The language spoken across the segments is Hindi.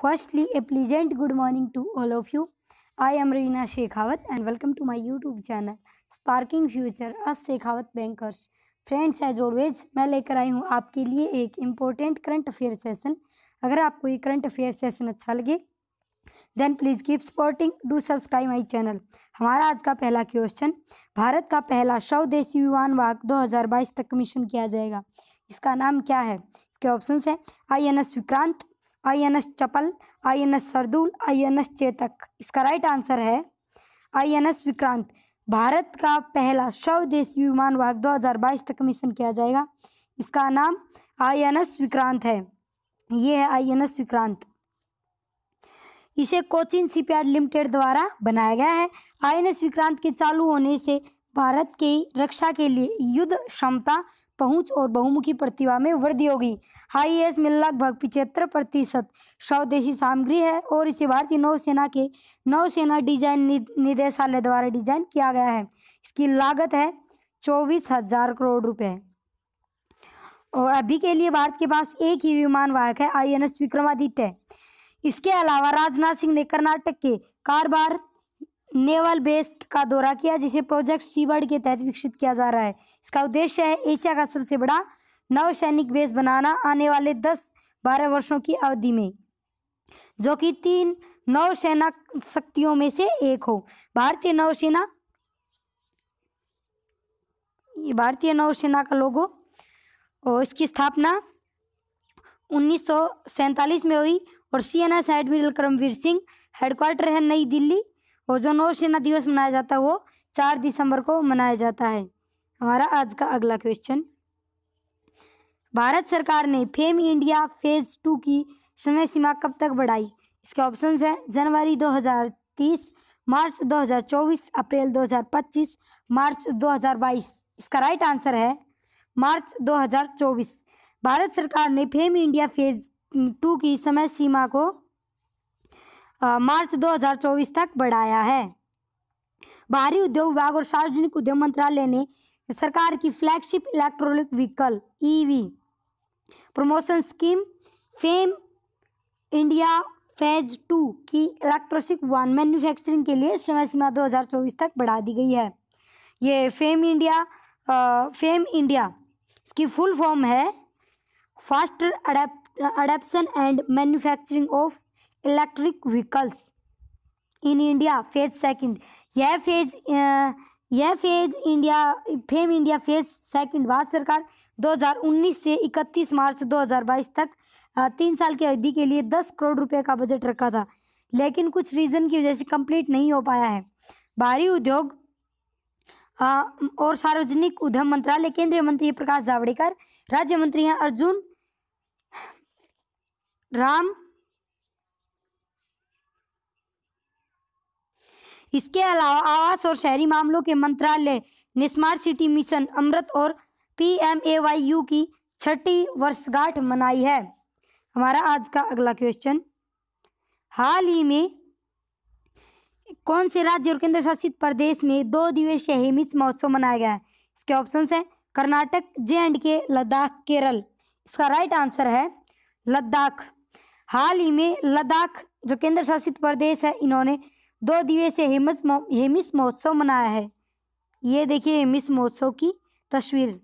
Firstly, a pleasant good morning to all of you. I am Reena Shekhawat and welcome to my YouTube channel Sparking Future as Shekhawat Bankers. Friends as always मैं लेकर आई हूँ आपके लिए एक इम्पोर्टेंट करंट अफेयर सेशन अगर आपको ये करंट अफेयर सेशन अच्छा लगे then please keep supporting do subscribe my channel हमारा आज का पहला क्वेश्चन भारत का पहला स्वदेशी विमान वाहक 2022 तक कमीशन किया जाएगा इसका नाम क्या है इसके ऑप्शन है I N S Vikrant I N S Chapal I N S Sardul I N S Chetak इसका राइट आंसर है I N S Vikrant Bharat का पहला स्वदेशी विमान वाहक 2022 तक मिशन किया जाएगा इसका नाम आई एन एस विक्रांत है ये है आई एन एस विक्रांत इसे कोचिन सीपयार्ड लिमिटेड द्वारा बनाया गया है आई एन एस विक्रांत के चालू होने से भारत की रक्षा के लिए युद्ध क्षमता पहुंच और बहुमुखी प्रतिभा में वृद्धि होगी हाई एस में लगभग पिछहत्तर प्रतिशत स्वदेशी सामग्री है और इसे भारतीय नौसेना के नौसेना डिजाइन निदेशालय द्वारा डिजाइन किया गया है इसकी लागत है चौबीस हजार करोड़ रुपए और अभी के लिए भारत के पास एक ही विमान वाहक है आई एन एस विक्रमादित्य इसके अलावा राजनाथ सिंह ने कर्नाटक के कारबार नेवल बेस का दौरा किया जिसे प्रोजेक्ट सीवर्ड के तहत विकसित किया जा रहा है इसका उद्देश्य है एशिया का सबसे बड़ा सैनिक बेस बनाना आने वाले दस बारह वर्षों की अवधि में जो कि तीन नौसेना शक्तियों में से एक हो भारतीय नौसेना भारतीय नौसेना का लोगो और इसकी स्थापना उन्नीस में हुई और C N S admiral Karamvir Singh headquarter है नई दिल्ली और जो नौसेना दिवस मनाया जाता है वो चार दिसंबर को मनाया जाता है हमारा आज का अगला क्वेश्चन भारत सरकार ने फेम इंडिया फेज टू की समय सीमा कब तक बढ़ाई इसके ऑप्शंस हैं जनवरी 2030 मार्च 2024 अप्रैल 2025 मार्च 2022 इसका राइट आंसर है मार्च 2024 भारत सरकार ने फेम इंडिया फेज टू की समय सीमा को मार्च 2024 तक बढ़ाया है बाहरी उद्योग विभाग और सार्वजनिक उद्योग मंत्रालय ने सरकार की flagship electronic vehicle EV promotion scheme FAME India phase two की इलेक्ट्रोसिक वन मैन्युफैक्चरिंग के लिए समय सीमा 2024 तक बढ़ा दी गई है ये फेम इंडिया आ, फेम इंडिया इसकी फुल फॉर्म है fast adoption and manufacturing of electric vehicles in India phase second यह फेज यह phase India FAME India phase second Bharat सरकार 2019 से 31 मार्च 2022 तक तीन साल की अवधि के लिए 10 करोड़ रुपए का बजट रखा था लेकिन कुछ रीज़न की वजह से कंप्लीट नहीं हो पाया है भारी उद्योग और सार्वजनिक उद्यम मंत्रालय केंद्रीय मंत्री प्रकाश जावड़ेकर राज्य मंत्री हैं अर्जुन राम इसके अलावा आवास और शहरी मामलों के मंत्रालय ने स्मार्ट सिटी मिशन अमृत और P M A Y U की छठी वर्षगांठ मनाई है हमारा आज का अगला क्वेश्चन हाल ही में कौन से राज्य और केंद्र शासित प्रदेश में दो दिवसीय हेमिस महोत्सव मनाया गया है इसके ऑप्शन हैं कर्नाटक जे एंड के लद्दाख केरल इसका राइट आंसर है लद्दाख हाल ही में लद्दाख जो केंद्र शासित प्रदेश है इन्होंने दो दिवसीय हेमस हेमिस महोत्सव मनाया है ये देखिए हेमिस महोत्सव की तस्वीर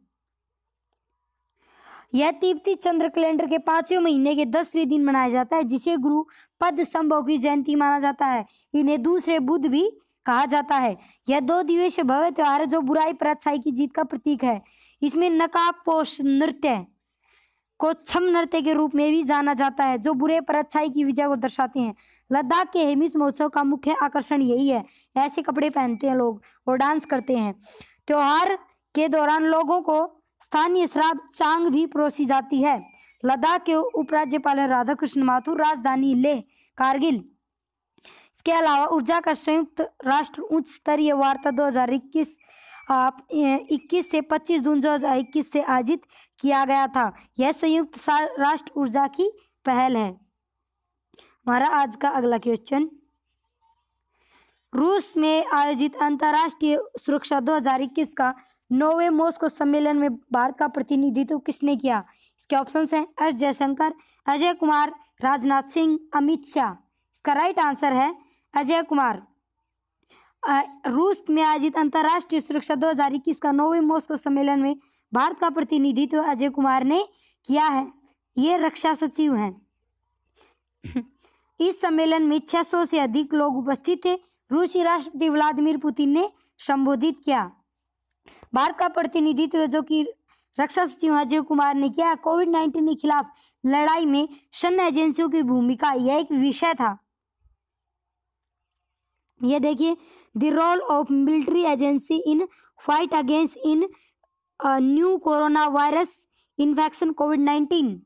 यह तिब्बती चंद्र कैलेंडर के पांचवें महीने के दसवें दिन मनाया जाता है जिसे गुरु पद संभव की जयंती माना जाता है इन्हें दूसरे बुद्ध भी कहा जाता है यह दो दिवसीय भव्य त्योहार है जो बुराई पर अच्छाई की जीत का प्रतीक है इसमें नकाब पोष नृत्य को छम नृत्य के रूप में भी जाना जाता है जो बुरे पर अच्छाई की विजय को दर्शाते हैं लद्दाख के हेमिस महोत्सव का मुख्य आकर्षण यही है ऐसे कपड़े पहनते हैं लोग और डांस करते हैं त्योहार के दौरान लोगों को स्थानीय शराब चांग भी परोसी जाती है लद्दाख के उपराज्यपाल राधा कृष्ण माथुर राजधानी लेह कारगिल इसके अलावा ऊर्जा का संयुक्त राष्ट्र उच्च स्तरीय वार्ता 2021 आप इक्कीस से 25 जून 2021 से आयोजित किया गया था यह संयुक्त राष्ट्र ऊर्जा की पहल है हमारा आज का अगला क्वेश्चन रूस में आयोजित अंतर्राष्ट्रीय सुरक्षा 2021 का नोवे मोस्को सम्मेलन में भारत का प्रतिनिधित्व किसने किया इसके ऑप्शंस हैं एस जयशंकर अजय कुमार राजनाथ सिंह अमित शाह इसका राइट आंसर है अजय कुमार रूस में आयोजित अंतर्राष्ट्रीय सुरक्षा इक्कीस का नौवे मॉस्को सम्मेलन में भारत का प्रतिनिधित्व अजय कुमार ने किया है ये रक्षा सचिव हैं इस सम्मेलन में 600 से अधिक लोग उपस्थित थे रूसी राष्ट्रपति व्लादिमीर पुतिन ने संबोधित किया भारत का प्रतिनिधित्व जो कि रक्षा सचिव अजय कुमार ने किया कोविड नाइन्टीन के खिलाफ लड़ाई में सैन्य एजेंसियों की भूमिका यह एक विषय था ये देखिए the role of military agency in fight against in new corona virus infection covid nineteen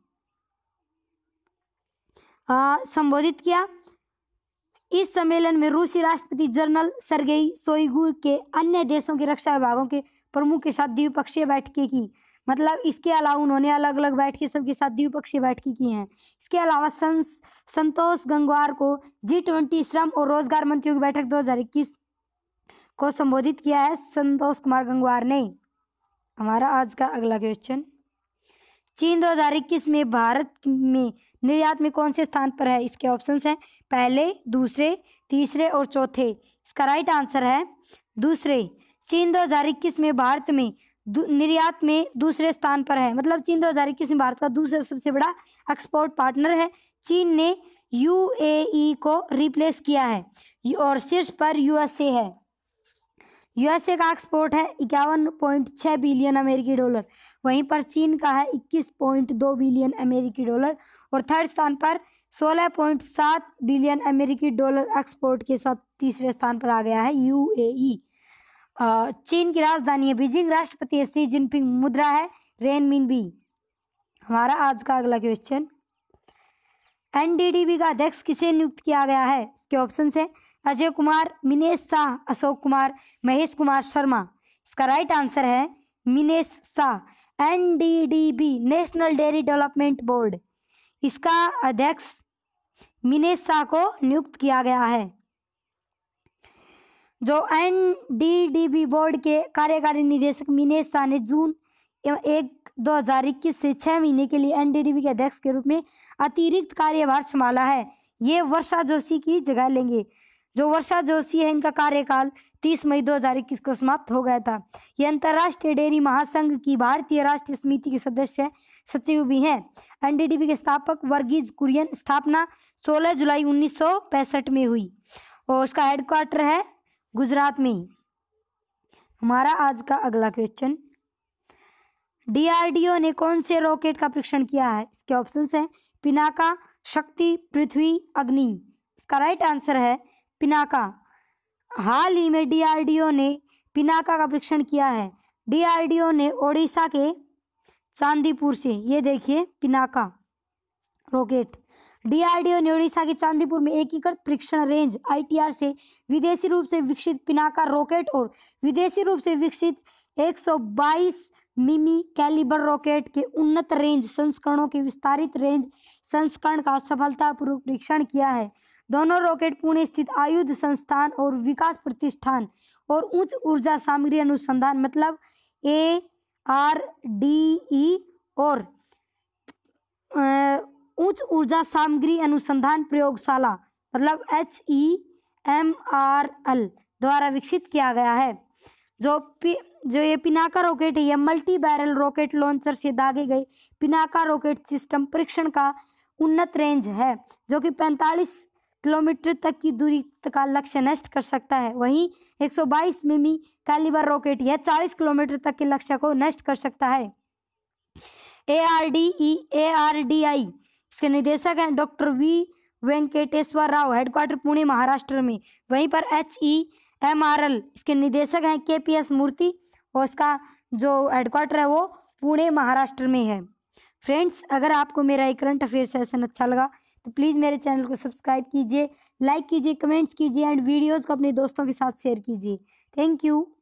संबोधित किया इस सम्मेलन में रूसी राष्ट्रपति जनरल सरगेई सोईगुर के अन्य देशों के रक्षा विभागों के प्रमुख के साथ द्विपक्षीय बैठकें की मतलब इसके अलावा उन्होंने अलग अलग बैठ के सबके साथ द्विपक्षीय बैठकी की हैं इसके अलावा संस, संतोष गंगवार को जी ट्वेंटी श्रम और रोजगार मंत्रियों की बैठक 2021 को संबोधित किया है संतोष कुमार गंगवार ने हमारा आज का अगला क्वेश्चन चीन 2021 में भारत में निर्यात में कौन से स्थान पर है इसके ऑप्शंस हैं पहले दूसरे तीसरे और चौथे इसका राइट आंसर है दूसरे चीन 2021 में भारत में निर्यात में दूसरे स्थान पर है मतलब चीन इक्कीस में भारत का दूसरा सबसे बड़ा एक्सपोर्ट पार्टनर है चीन ने यूएई e को रिप्लेस किया है और शीर्ष पर यूएसए है यूएसए का एक्सपोर्ट है इक्यावन पॉइंट छः बिलियन अमेरिकी डॉलर वहीं पर चीन का है इक्कीस पॉइंट दो बिलियन अमेरिकी डॉलर और थर्ड स्थान पर सोलह पॉइंट सात बिलियन अमेरिकी डॉलर एक्सपोर्ट के साथ तीसरे स्थान पर आ गया है यू चीन की राजधानी है बीजिंग राष्ट्रपति है सी जिनपिंग मुद्रा है रेन मिन बी हमारा आज का अगला क्वेश्चन एनडीडीबी का अध्यक्ष किसे नियुक्त किया गया है इसके ऑप्शन है अजय कुमार मिनेश शाह अशोक कुमार महेश कुमार शर्मा इसका राइट आंसर है Minesh Shah NDDB national dairy development board इसका अध्यक्ष मिनेश शाह को नियुक्त किया गया है जो बी बोर्ड के कार्यकारी निदेशक मिनेश शाह ने जून एक इक्कीस से छः महीने के लिए बी के अध्यक्ष के रूप में अतिरिक्त कार्यभार संभाला है ये वर्षा जोशी की जगह लेंगे जो वर्षा जोशी है इनका कार्यकाल 30 मई 2021 को समाप्त हो गया था ये अंतर्राष्ट्रीय डेयरी महासंघ की भारतीय राष्ट्रीय समिति के सदस्य सचिव भी हैं एनडीडीबी के स्थापक वर्गीज कुरियन स्थापना 16 जुलाई उन्नीस में हुई और उसका हेडक्वार्टर है गुजरात में ही हमारा आज का अगला क्वेश्चन डीआरडीओ ने कौन से रॉकेट का परीक्षण किया है इसके ऑप्शंस हैं पिनाका शक्ति पृथ्वी अग्नि इसका राइट आंसर है पिनाका हाल ही में डीआरडीओ ने पिनाका का परीक्षण किया है डीआरडीओ ने ओडिशा के चांदीपुर से ये देखिए पिनाका रॉकेट डीआरडीओ ने उड़ीसा के चांदीपुर में एकीकृत परीक्षण रेंज आईटीआर से विदेशी रूप से विकसित पिनाका रॉकेट और विदेशी रूप से विकसित 122 मिमी कैलिबर रॉकेट के उन्नत रेंज संस्करणों के विस्तारित रेंज संस्करण का सफलतापूर्वक परीक्षण किया है दोनों रॉकेट पुणे स्थित आयुध संस्थान और विकास प्रतिष्ठान और उच्च ऊर्जा सामग्री अनुसंधान मतलब ए आर डी ई और आ, उच्च ऊर्जा सामग्री अनुसंधान प्रयोगशाला मतलब H E M R L द्वारा विकसित किया गया है जो पी जो ये पिनाका रॉकेट है यह मल्टी बैरल रॉकेट लॉन्चर से दागे गए पिनाका रॉकेट सिस्टम परीक्षण का उन्नत रेंज है जो कि 45 किलोमीटर तक की दूरी का लक्ष्य नष्ट कर सकता है वहीं 122 मिमी कैलिबर रॉकेट यह 40 किलोमीटर तक के लक्ष्य को नष्ट कर सकता है A R D E A R D I इसके निदेशक हैं doctor V Venkateshwar Rao headquarter Pune Maharashtra में वहीं पर H E M R L इसके निदेशक हैं के पी एस मूर्ति और इसका जो हेडक्वार्टर है वो पुणे महाराष्ट्र में है फ्रेंड्स अगर आपको मेरा एक करंट अफेयर सेशन अच्छा लगा तो प्लीज़ मेरे चैनल को सब्सक्राइब कीजिए लाइक कीजिए कमेंट्स कीजिए एंड वीडियोज़ को अपने दोस्तों के साथ शेयर कीजिए थैंक यू